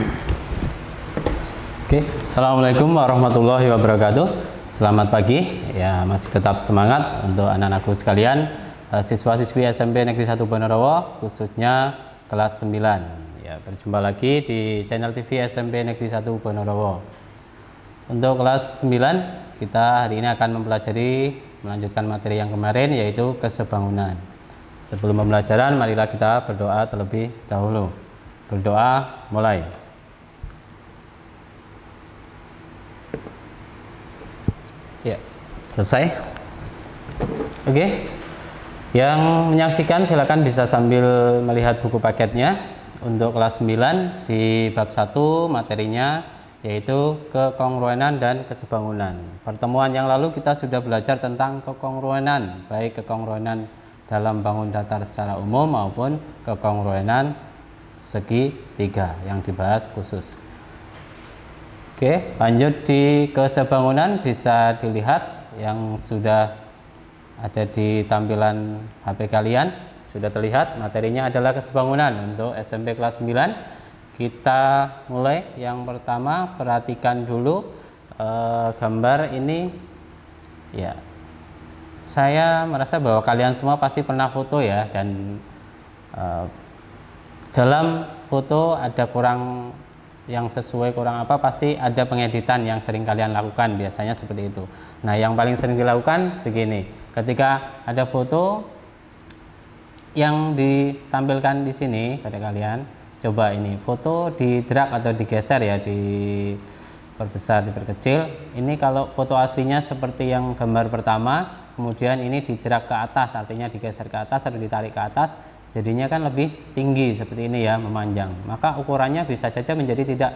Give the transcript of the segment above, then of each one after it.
Oke, okay. assalamualaikum warahmatullahi wabarakatuh. Selamat pagi. Ya masih tetap semangat untuk anak-anakku sekalian, eh, siswa-siswi SMP Negeri 1 Ponorowo, khususnya kelas 9. Ya berjumpa lagi di channel TV SMP Negeri 1 Ponorowo. Untuk kelas 9 kita hari ini akan mempelajari melanjutkan materi yang kemarin yaitu kesebangunan. Sebelum pembelajaran, marilah kita berdoa terlebih dahulu. Berdoa mulai. selesai oke okay. yang menyaksikan silakan bisa sambil melihat buku paketnya untuk kelas 9 di bab 1 materinya yaitu kekongruenan dan kesebangunan pertemuan yang lalu kita sudah belajar tentang kekongruenan baik kekongruenan dalam bangun datar secara umum maupun kekongruenan segi tiga yang dibahas khusus Oke, lanjut di kesebangunan bisa dilihat yang sudah ada di tampilan HP kalian sudah terlihat materinya adalah kesebangunan untuk SMP kelas 9 kita mulai yang pertama perhatikan dulu e, gambar ini ya saya merasa bahwa kalian semua pasti pernah foto ya dan e, dalam foto ada kurang yang sesuai kurang apa pasti ada pengeditan yang sering kalian lakukan biasanya seperti itu nah yang paling sering dilakukan begini ketika ada foto yang ditampilkan di sini pada kalian coba ini foto di drag atau digeser ya di perbesar diperkecil ini kalau foto aslinya seperti yang gambar pertama kemudian ini di drag ke atas artinya digeser ke atas atau ditarik ke atas jadinya kan lebih tinggi seperti ini ya memanjang maka ukurannya bisa saja menjadi tidak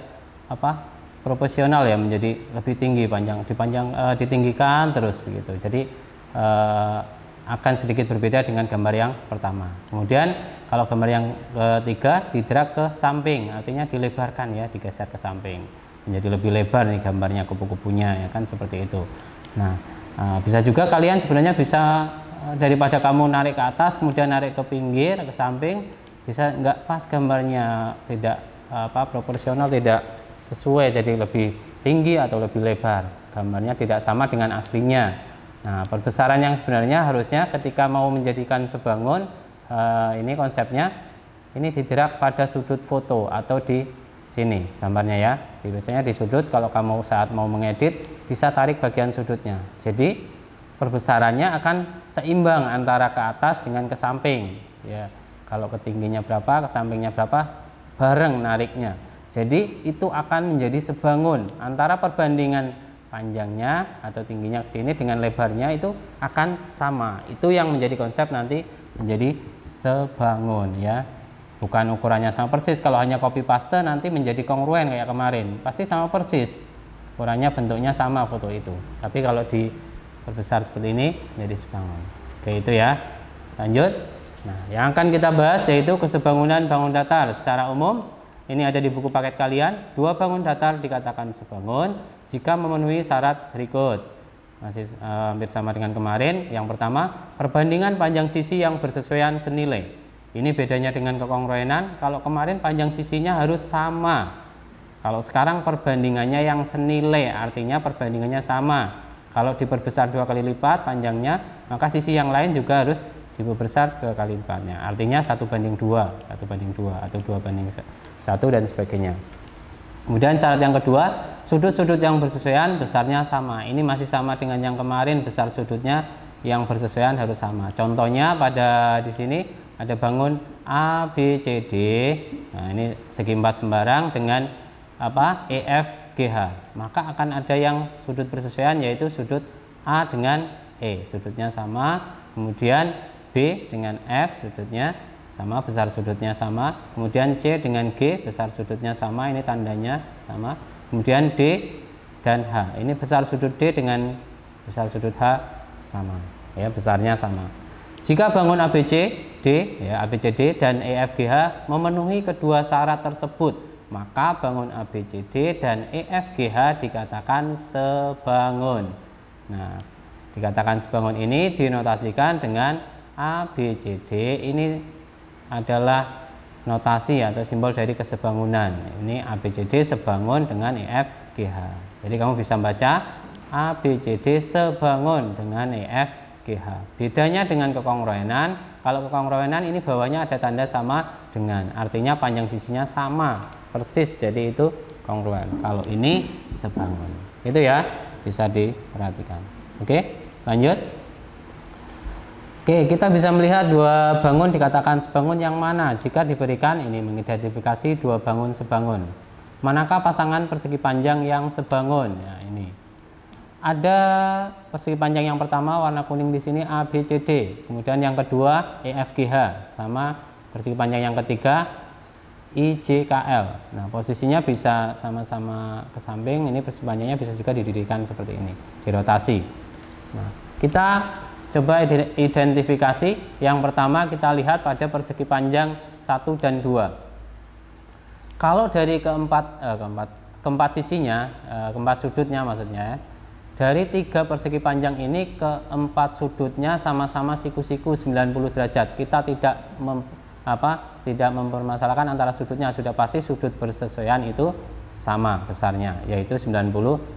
apa proporsional ya menjadi lebih tinggi panjang dipanjang e, ditinggikan terus begitu jadi e, akan sedikit berbeda dengan gambar yang pertama kemudian kalau gambar yang ketiga didrag ke samping artinya dilebarkan ya digeser ke samping menjadi lebih lebar nih gambarnya kupu-kupunya ya kan seperti itu nah eh, bisa juga kalian sebenarnya bisa Eh, daripada kamu narik ke atas kemudian narik ke pinggir ke samping bisa nggak pas gambarnya tidak apa proporsional tidak sesuai jadi lebih tinggi atau lebih lebar gambarnya tidak sama dengan aslinya nah perbesaran yang sebenarnya harusnya ketika mau menjadikan sebangun uh, ini konsepnya ini dijerak pada sudut foto atau di sini gambarnya ya biasanya di sudut kalau kamu saat mau mengedit bisa tarik bagian sudutnya jadi perbesarannya akan seimbang antara ke atas dengan ke samping ya kalau ketingginya berapa ke sampingnya berapa bareng nariknya jadi itu akan menjadi sebangun antara perbandingan panjangnya atau tingginya ke sini dengan lebarnya itu akan sama itu yang menjadi konsep nanti menjadi sebangun ya bukan ukurannya sama persis kalau hanya copy paste nanti menjadi kongruen kayak kemarin pasti sama persis ukurannya bentuknya sama foto itu tapi kalau di terbesar seperti ini jadi sebangun. Oke itu ya. Lanjut. Nah, yang akan kita bahas yaitu kesebangunan bangun datar secara umum. Ini ada di buku paket kalian. Dua bangun datar dikatakan sebangun jika memenuhi syarat berikut. Masih eh, hampir sama dengan kemarin. Yang pertama, perbandingan panjang sisi yang bersesuaian senilai. Ini bedanya dengan kekongruenan. Kalau kemarin panjang sisinya harus sama. Kalau sekarang perbandingannya yang senilai, artinya perbandingannya sama. Kalau diperbesar dua kali lipat panjangnya, maka sisi yang lain juga harus diperbesar dua kali lipatnya. Artinya satu banding dua, satu banding dua atau dua banding satu dan sebagainya. Kemudian syarat yang kedua, sudut-sudut yang bersesuaian besarnya sama. Ini masih sama dengan yang kemarin, besar sudutnya yang bersesuaian harus sama. Contohnya pada di sini ada bangun A, B, C, D. Nah, ini segi empat sembarang dengan apa? EF GH maka akan ada yang sudut bersesuaian yaitu sudut A dengan E sudutnya sama kemudian B dengan F sudutnya sama besar sudutnya sama kemudian C dengan G besar sudutnya sama ini tandanya sama kemudian D dan H ini besar sudut D dengan besar sudut H sama ya besarnya sama jika bangun ABCD ya ABCD dan EFGH memenuhi kedua syarat tersebut maka bangun ABCD dan EFGH dikatakan sebangun. Nah, dikatakan sebangun ini dinotasikan dengan ABCD. Ini adalah notasi atau simbol dari kesebangunan. Ini ABCD sebangun dengan EFGH. Jadi kamu bisa baca ABCD sebangun dengan EFGH. Bedanya dengan kekongruenan, kalau kekongruenan ini bawahnya ada tanda sama dengan, artinya panjang sisinya sama persis jadi itu kongruen kalau ini sebangun itu ya bisa diperhatikan oke lanjut oke kita bisa melihat dua bangun dikatakan sebangun yang mana jika diberikan ini mengidentifikasi dua bangun sebangun manakah pasangan persegi panjang yang sebangun ya ini ada persegi panjang yang pertama warna kuning di sini ABCD kemudian yang kedua EFGH sama persegi panjang yang ketiga IJKL. Nah, posisinya bisa sama-sama ke samping, ini persimpangannya bisa juga didirikan seperti ini, dirotasi. Nah, kita coba identifikasi. Yang pertama kita lihat pada persegi panjang 1 dan 2. Kalau dari keempat eh, keempat keempat sisinya, eh, keempat sudutnya maksudnya, ya. dari tiga persegi panjang ini keempat sudutnya sama-sama siku-siku 90 derajat. Kita tidak mem, apa tidak mempermasalahkan antara sudutnya sudah pasti sudut bersesuaian itu sama besarnya yaitu 90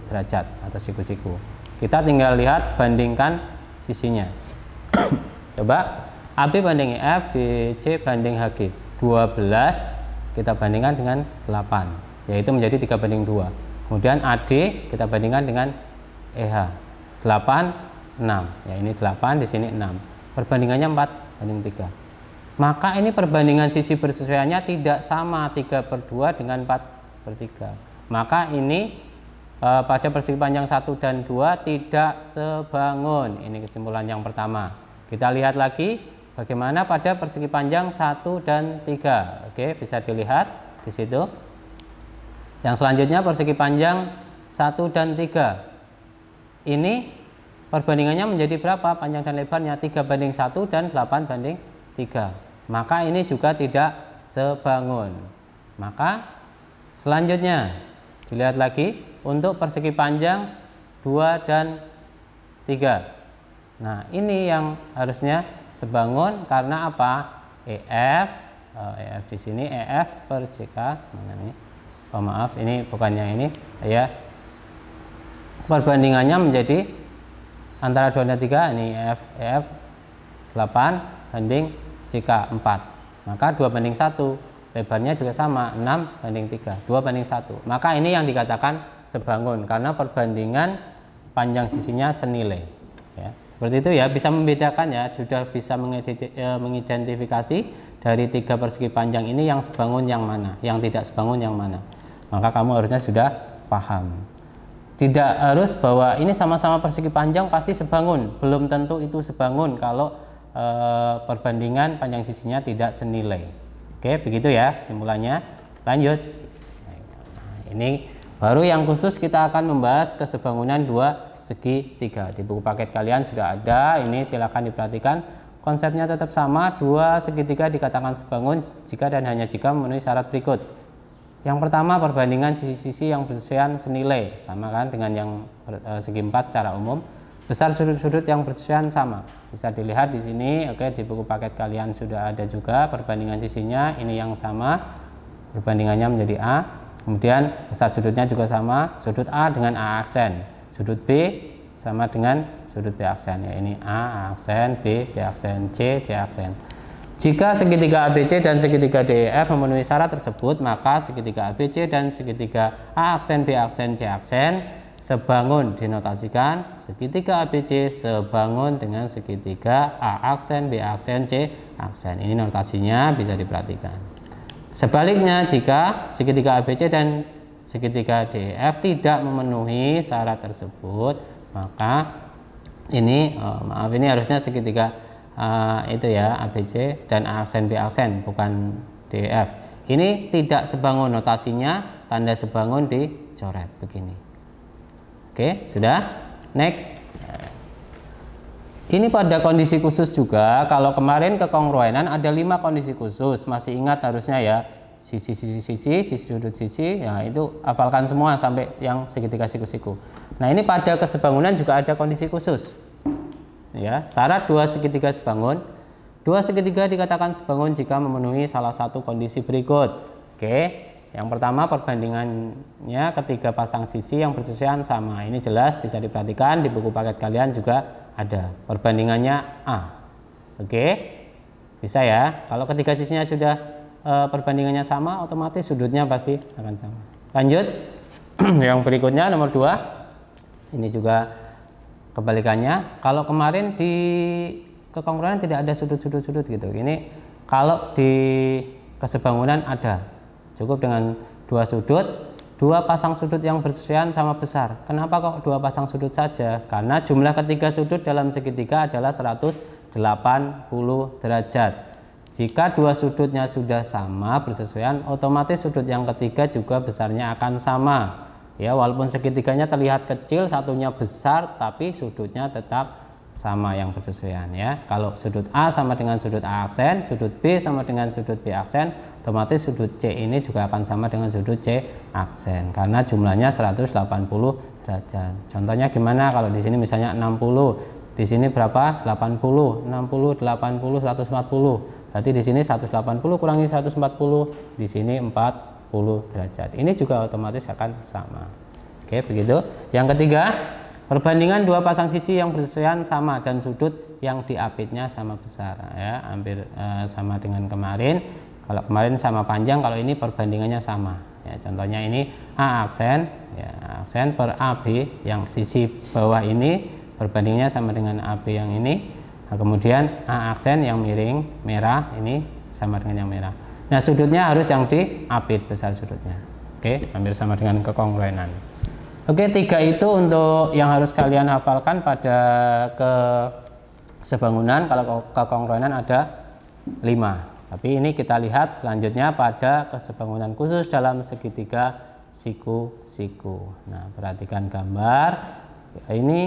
derajat atau siku-siku kita tinggal lihat bandingkan sisinya coba AB banding F di C banding HG 12 kita bandingkan dengan 8 yaitu menjadi 3 banding 2 kemudian AD kita bandingkan dengan EH 8 6 ya ini 8 di sini 6 perbandingannya 4 banding 3 maka ini perbandingan sisi bersesuaiannya tidak sama 3 per 2 dengan 4 per 3 maka ini e, pada persegi panjang 1 dan 2 tidak sebangun ini kesimpulan yang pertama kita lihat lagi bagaimana pada persegi panjang 1 dan 3 oke bisa dilihat di situ yang selanjutnya persegi panjang 1 dan 3 ini perbandingannya menjadi berapa panjang dan lebarnya 3 banding 1 dan 8 banding 3 maka ini juga tidak sebangun maka selanjutnya dilihat lagi untuk persegi panjang 2 dan 3 nah ini yang harusnya sebangun karena apa EF EF eh, e di sini EF per JK mana ini oh maaf ini bukannya ini ya perbandingannya menjadi antara 2 dan 3 ini EF EF 8 banding jika 4 maka 2 banding 1 lebarnya juga sama 6 banding 3 2 banding 1 maka ini yang dikatakan sebangun karena perbandingan panjang sisinya senilai ya. seperti itu ya bisa membedakan ya sudah bisa e, mengidentifikasi dari tiga persegi panjang ini yang sebangun yang mana yang tidak sebangun yang mana maka kamu harusnya sudah paham tidak harus bahwa ini sama-sama persegi panjang pasti sebangun belum tentu itu sebangun kalau Eh, perbandingan panjang sisinya tidak senilai. Oke, begitu ya simpulannya. Lanjut. Nah, ini baru yang khusus kita akan membahas kesebangunan dua segi tiga. Di buku paket kalian sudah ada, ini silakan diperhatikan. Konsepnya tetap sama, dua segitiga dikatakan sebangun jika dan hanya jika memenuhi syarat berikut. Yang pertama perbandingan sisi-sisi yang bersesuaian senilai sama kan dengan yang eh, segi empat secara umum besar sudut-sudut yang bersesuaian sama bisa dilihat di sini oke di buku paket kalian sudah ada juga perbandingan sisinya ini yang sama perbandingannya menjadi A kemudian besar sudutnya juga sama sudut A dengan A aksen sudut B sama dengan sudut B aksen ya ini A, A aksen B, B aksen C, C aksen jika segitiga ABC dan segitiga DEF memenuhi syarat tersebut maka segitiga ABC dan segitiga A aksen B aksen C aksen sebangun dinotasikan segitiga ABC sebangun dengan segitiga A aksen, B aksen, C aksen. Ini notasinya bisa diperhatikan. Sebaliknya jika segitiga ABC dan segitiga def tidak memenuhi syarat tersebut, maka ini oh, maaf ini harusnya segitiga uh, itu ya ABC dan A aksen B aksen bukan def Ini tidak sebangun notasinya, tanda sebangun dicoret begini. Oke, sudah. Next. Ini pada kondisi khusus juga, kalau kemarin kekongruenan ada lima kondisi khusus, masih ingat harusnya ya, sisi sisi sisi, sisi sudut sisi, ya itu apalkan semua sampai yang segitiga siku-siku. Nah ini pada kesebangunan juga ada kondisi khusus, ya syarat dua segitiga sebangun, dua segitiga dikatakan sebangun jika memenuhi salah satu kondisi berikut. Oke, yang pertama perbandingannya ketiga pasang sisi yang persisian sama. Ini jelas bisa diperhatikan di buku paket kalian juga ada. Perbandingannya A. Oke. Bisa ya. Kalau ketiga sisinya sudah e, perbandingannya sama, otomatis sudutnya pasti akan sama. Lanjut. yang berikutnya nomor 2. Ini juga kebalikannya. Kalau kemarin di kekongkrongan tidak ada sudut-sudut-sudut gitu. Ini kalau di kesebangunan ada Cukup dengan dua sudut, dua pasang sudut yang bersesuaian sama besar. Kenapa kok dua pasang sudut saja? Karena jumlah ketiga sudut dalam segitiga adalah 180 derajat. Jika dua sudutnya sudah sama bersesuaian, otomatis sudut yang ketiga juga besarnya akan sama. Ya, walaupun segitiganya terlihat kecil, satunya besar, tapi sudutnya tetap sama yang bersesuaian ya. Kalau sudut A sama dengan sudut A aksen, sudut B sama dengan sudut B aksen, otomatis sudut C ini juga akan sama dengan sudut C aksen karena jumlahnya 180 derajat contohnya gimana kalau di sini misalnya 60 di sini berapa 80 60 80 140 berarti di sini 180 kurangi 140 di sini 40 derajat ini juga otomatis akan sama oke begitu yang ketiga perbandingan dua pasang sisi yang bersesuaian sama dan sudut yang diapitnya sama besar ya hampir eh, sama dengan kemarin kalau kemarin sama panjang, kalau ini perbandingannya sama. Ya, contohnya ini A aksen, ya, aksen per AB yang sisi bawah ini perbandingannya sama dengan AB yang ini. Nah, kemudian A aksen yang miring merah ini sama dengan yang merah. Nah, sudutnya harus yang di AB besar sudutnya. Oke, hampir sama dengan kekongruenan. Oke, tiga itu untuk yang harus kalian hafalkan pada ke sebangunan kalau kekongruenan ada lima tapi ini kita lihat selanjutnya pada kesebangunan khusus dalam segitiga siku-siku. Nah, perhatikan gambar. Ini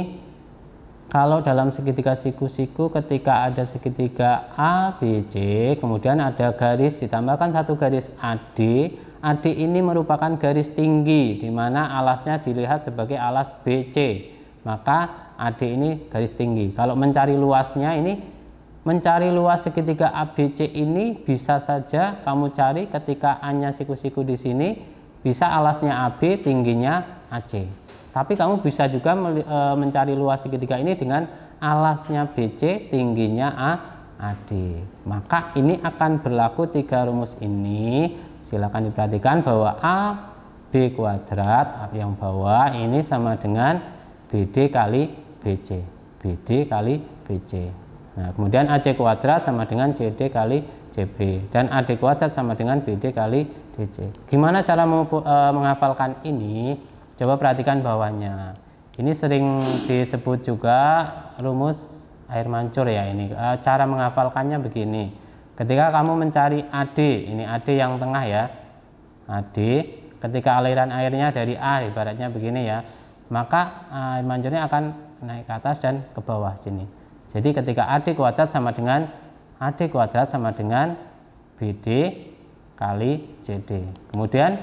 kalau dalam segitiga siku-siku ketika ada segitiga ABC, kemudian ada garis ditambahkan satu garis AD. AD ini merupakan garis tinggi di mana alasnya dilihat sebagai alas BC. Maka AD ini garis tinggi. Kalau mencari luasnya ini Mencari luas segitiga ABC ini bisa saja kamu cari ketika A-nya siku-siku di sini, bisa alasnya AB, tingginya AC. Tapi kamu bisa juga e, mencari luas segitiga ini dengan alasnya BC, tingginya A AD. Maka ini akan berlaku tiga rumus ini. Silakan diperhatikan bahwa A B kuadrat yang bawah ini sama dengan BD kali BC. BD kali BC. Nah, kemudian AC kuadrat sama dengan CD kali CB dan AD kuadrat sama dengan BD kali DC. Gimana cara e, menghafalkan ini? Coba perhatikan bawahnya. Ini sering disebut juga rumus air mancur ya ini. E, cara menghafalkannya begini. Ketika kamu mencari AD, ini AD yang tengah ya. AD ketika aliran airnya dari A ibaratnya begini ya. Maka e, air mancurnya akan naik ke atas dan ke bawah sini. Jadi ketika AD kuadrat sama dengan AD kuadrat sama dengan BD kali CD. Kemudian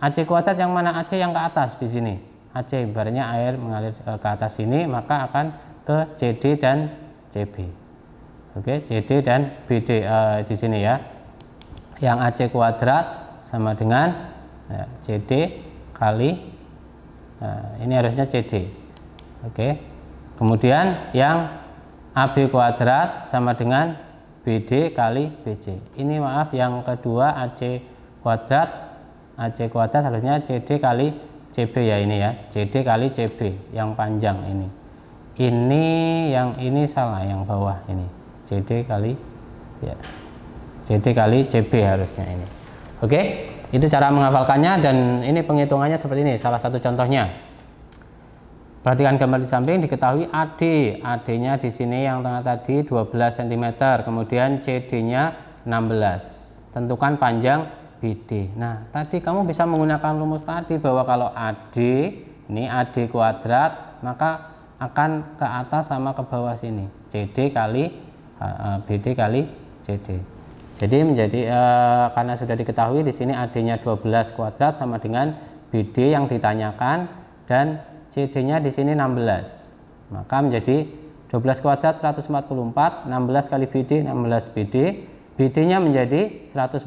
AC kuadrat yang mana AC yang ke atas di sini. AC ibaratnya air mengalir eh, ke atas sini maka akan ke CD dan CB. Oke, CD dan BD uh, eh, di sini ya. Yang AC kuadrat sama dengan ya, eh, CD kali uh, ini harusnya CD. Oke. Kemudian yang AB kuadrat sama dengan BD kali BC. Ini maaf yang kedua AC kuadrat AC kuadrat harusnya CD kali CB ya ini ya. CD kali CB yang panjang ini. Ini yang ini salah yang bawah ini. CD kali ya. CD kali CB harusnya ini. Oke, itu cara menghafalkannya dan ini penghitungannya seperti ini, salah satu contohnya. Perhatikan gambar di samping diketahui AD, AD-nya di sini yang tengah tadi 12 cm, kemudian CD-nya 16. Tentukan panjang BD. Nah, tadi kamu bisa menggunakan rumus tadi bahwa kalau AD ini AD kuadrat, maka akan ke atas sama ke bawah sini. CD kali eh, eh, BD kali CD. Jadi menjadi e, karena sudah diketahui di sini AD-nya 12 kuadrat sama dengan BD yang ditanyakan dan CD-nya di sini 16. Maka menjadi 12 kuadrat 144, 16 kali BD 16 BD. BD-nya menjadi 144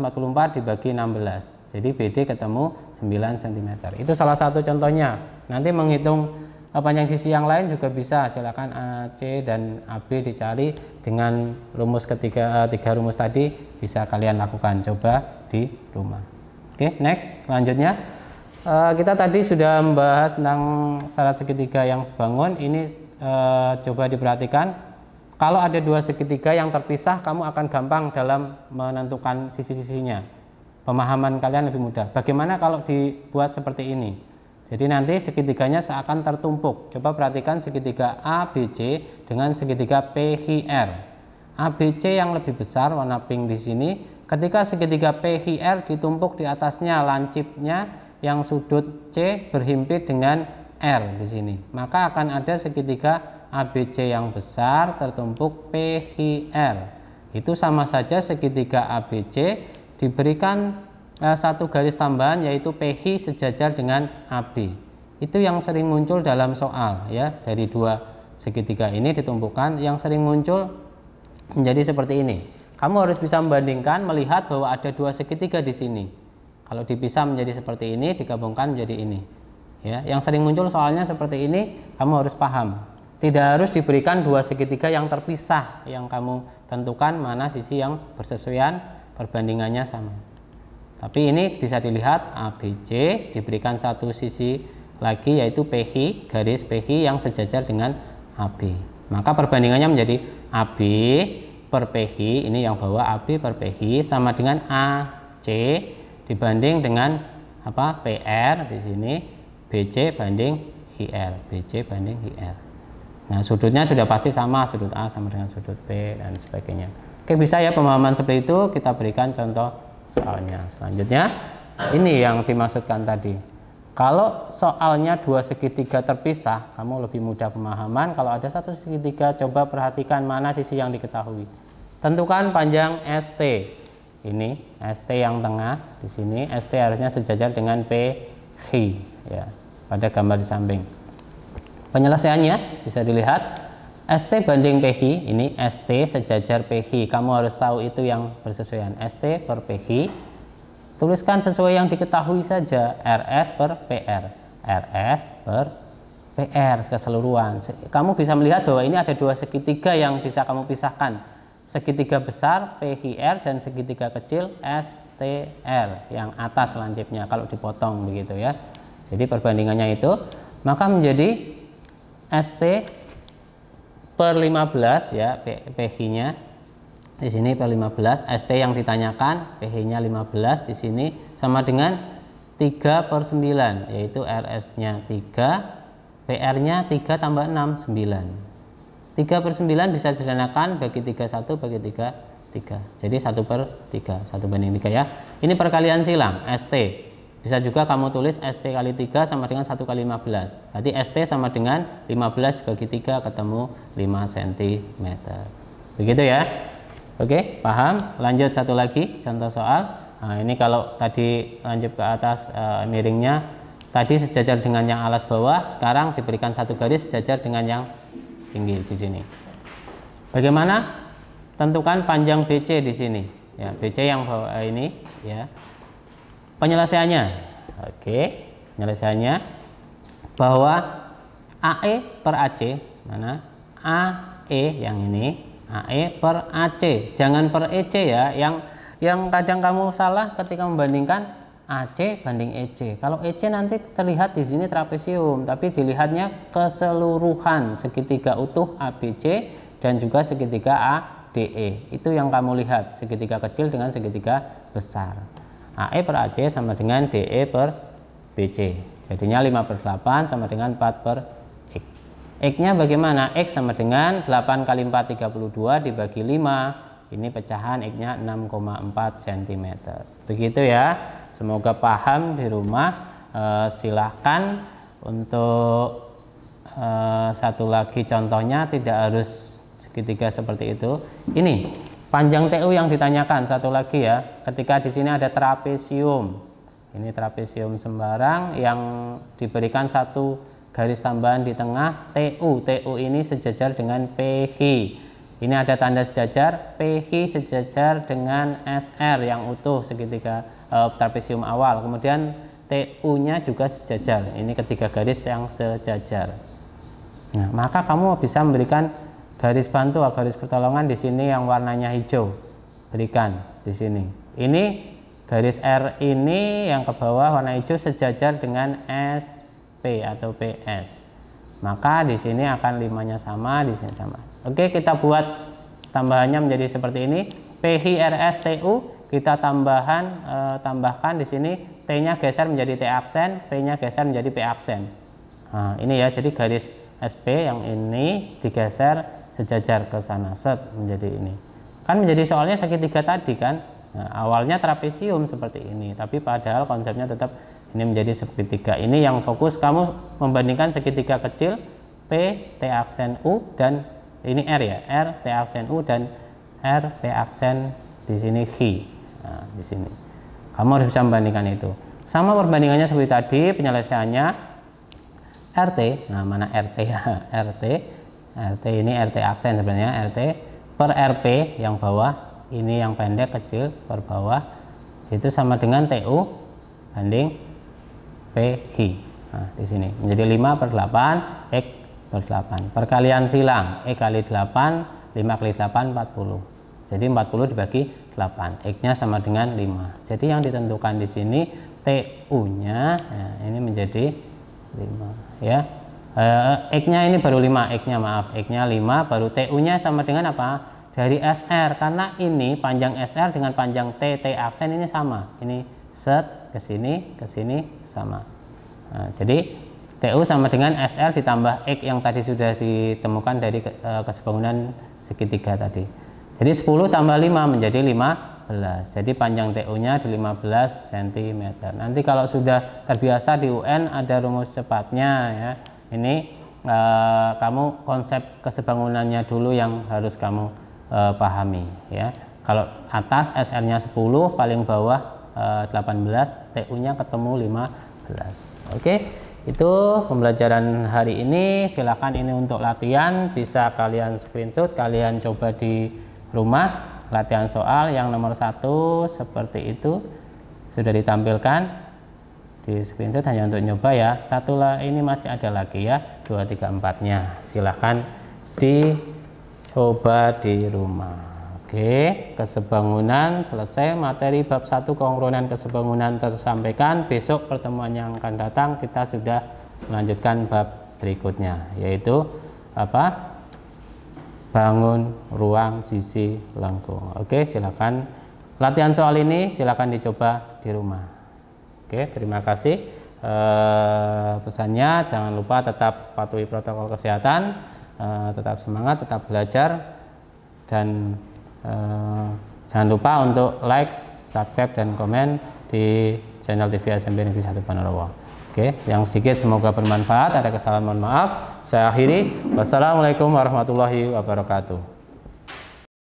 dibagi 16. Jadi BD ketemu 9 cm. Itu salah satu contohnya. Nanti menghitung eh, panjang sisi yang lain juga bisa. Silakan AC dan AB dicari dengan rumus ketiga eh, tiga rumus tadi bisa kalian lakukan. Coba di rumah. Oke, okay, next selanjutnya Uh, kita tadi sudah membahas tentang syarat segitiga yang sebangun. Ini uh, coba diperhatikan. Kalau ada dua segitiga yang terpisah, kamu akan gampang dalam menentukan sisi-sisinya. Pemahaman kalian lebih mudah. Bagaimana kalau dibuat seperti ini? Jadi nanti segitiganya seakan tertumpuk. Coba perhatikan segitiga ABC dengan segitiga PHR. ABC yang lebih besar warna pink di sini. Ketika segitiga PHR ditumpuk di atasnya lancipnya yang sudut C berhimpit dengan R di sini. Maka akan ada segitiga ABC yang besar tertumpuk PHR. Itu sama saja segitiga ABC diberikan eh, satu garis tambahan yaitu PH sejajar dengan AB. Itu yang sering muncul dalam soal ya dari dua segitiga ini ditumpukan yang sering muncul menjadi seperti ini. Kamu harus bisa membandingkan melihat bahwa ada dua segitiga di sini. Kalau dipisah menjadi seperti ini, digabungkan menjadi ini. Ya, yang sering muncul soalnya seperti ini, kamu harus paham. Tidak harus diberikan dua segitiga yang terpisah yang kamu tentukan mana sisi yang bersesuaian, perbandingannya sama. Tapi ini bisa dilihat ABC diberikan satu sisi lagi yaitu PH garis PH yang sejajar dengan AB. Maka perbandingannya menjadi AB per PH ini yang bawah AB per PH sama dengan AC dibanding dengan apa PR di sini BC banding HR, BC banding HR. nah sudutnya sudah pasti sama sudut A sama dengan sudut B dan sebagainya oke bisa ya pemahaman seperti itu kita berikan contoh soalnya selanjutnya ini yang dimaksudkan tadi kalau soalnya dua segitiga terpisah kamu lebih mudah pemahaman kalau ada satu segitiga coba perhatikan mana sisi yang diketahui tentukan panjang ST ini ST yang tengah di sini ST harusnya sejajar dengan PH ya pada gambar di samping penyelesaiannya bisa dilihat ST banding PH ini ST sejajar PH kamu harus tahu itu yang bersesuaian ST per PH tuliskan sesuai yang diketahui saja RS per PR RS per PR keseluruhan kamu bisa melihat bahwa ini ada dua segitiga yang bisa kamu pisahkan segitiga besar PIR dan segitiga kecil STR yang atas lancipnya kalau dipotong begitu ya. Jadi perbandingannya itu maka menjadi ST per 15 ya PH-nya di sini per 15 ST yang ditanyakan PH-nya 15 di sini sama dengan 3 per 9 yaitu RS-nya 3 PR-nya 3 tambah 6 9 3 per 9 bisa disederhanakan bagi 31 bagi 3 3 jadi 1 per 3 1 banding 3 ya ini perkalian silang ST bisa juga kamu tulis ST kali 3 sama dengan 1 kali 15 berarti ST sama dengan 15 bagi 3 ketemu 5 cm begitu ya Oke paham lanjut satu lagi contoh soal nah, ini kalau tadi lanjut ke atas e, miringnya tadi sejajar dengan yang alas bawah sekarang diberikan satu garis sejajar dengan yang tinggi di sini. Bagaimana? Tentukan panjang BC di sini. Ya, BC yang bawah ini ya. Penyelesaiannya. Oke, penyelesaiannya bahwa AE per AC mana? AE yang ini, AE per AC. Jangan per EC ya, yang yang kadang kamu salah ketika membandingkan AC banding EC. Kalau EC nanti terlihat di sini trapesium, tapi dilihatnya keseluruhan segitiga utuh ABC dan juga segitiga ADE. Itu yang kamu lihat, segitiga kecil dengan segitiga besar. AE per AC sama dengan DE per BC. Jadinya 5 per 8 sama dengan 4 per X. X-nya bagaimana? X sama dengan 8 kali 4, 32 dibagi 5 ini pecahan x-nya 6,4 cm. Begitu ya. Semoga paham di rumah. E, silahkan untuk e, satu lagi contohnya tidak harus segitiga seperti itu. Ini panjang TU yang ditanyakan satu lagi ya. Ketika di sini ada trapesium. Ini trapesium sembarang yang diberikan satu garis tambahan di tengah TU. TU ini sejajar dengan PH ini ada tanda sejajar, PH sejajar dengan SR yang utuh segitiga e, eh, trapesium awal. Kemudian TU-nya juga sejajar. Ini ketiga garis yang sejajar. Nah, maka kamu bisa memberikan garis bantu atau garis pertolongan di sini yang warnanya hijau. Berikan di sini. Ini garis R ini yang ke bawah warna hijau sejajar dengan SP atau PS. Maka di sini akan limanya sama, di sini sama. Oke, kita buat tambahannya menjadi seperti ini. PHRSTU kita tambahan e, tambahkan di sini T-nya geser menjadi T aksen, P-nya geser menjadi P aksen. Nah, ini ya, jadi garis SP yang ini digeser sejajar ke sana set menjadi ini. Kan menjadi soalnya segitiga tadi kan. Nah, awalnya trapesium seperti ini, tapi padahal konsepnya tetap ini menjadi segitiga. Ini yang fokus kamu membandingkan segitiga kecil P, T aksen U dan ini R ya R T aksen U dan R T aksen di sini Hi nah, di sini kamu harus bisa membandingkan itu sama perbandingannya seperti tadi penyelesaiannya RT nah mana RT ya RT RT ini RT aksen sebenarnya RT per RP yang bawah ini yang pendek kecil per bawah itu sama dengan TU banding PH nah, di sini menjadi 5 per 8 X 8. perkalian silang E kali 8 5 kali 8 40 jadi 40 dibagi 8 X nya sama dengan 5 jadi yang ditentukan di sini TU nya ya, nah, ini menjadi 5 ya e, eh, X nya ini baru 5 X nya maaf X nya 5 baru TU nya sama dengan apa dari SR karena ini panjang SR dengan panjang T T aksen ini sama ini set ke sini ke sini sama nah, jadi TU sama dengan SL ditambah X yang tadi sudah ditemukan dari uh, kesebangunan segitiga tadi. Jadi 10 tambah 5 menjadi 15. Jadi panjang TU-nya di 15 cm. Nanti kalau sudah terbiasa di UN ada rumus cepatnya ya. Ini uh, kamu konsep kesebangunannya dulu yang harus kamu uh, pahami ya. Kalau atas sr nya 10, paling bawah uh, 18, TU-nya ketemu 15. Oke. Okay? itu pembelajaran hari ini silahkan ini untuk latihan bisa kalian screenshot kalian coba di rumah latihan soal yang nomor satu seperti itu sudah ditampilkan di screenshot hanya untuk nyoba ya satu lah ini masih ada lagi ya dua tiga empatnya silahkan dicoba di rumah Oke, kesebangunan selesai materi bab 1 kongruenan kesebangunan tersampaikan. Besok pertemuan yang akan datang kita sudah melanjutkan bab berikutnya yaitu apa? Bangun ruang sisi lengkung. Oke, silakan latihan soal ini silakan dicoba di rumah. Oke, terima kasih. E, pesannya jangan lupa tetap patuhi protokol kesehatan, e, tetap semangat, tetap belajar dan eh, jangan lupa untuk like, subscribe dan komen di channel TV SMP Negeri 1 Ponorogo. Oke, yang sedikit semoga bermanfaat. Ada kesalahan mohon maaf. Saya akhiri. Wassalamualaikum warahmatullahi wabarakatuh.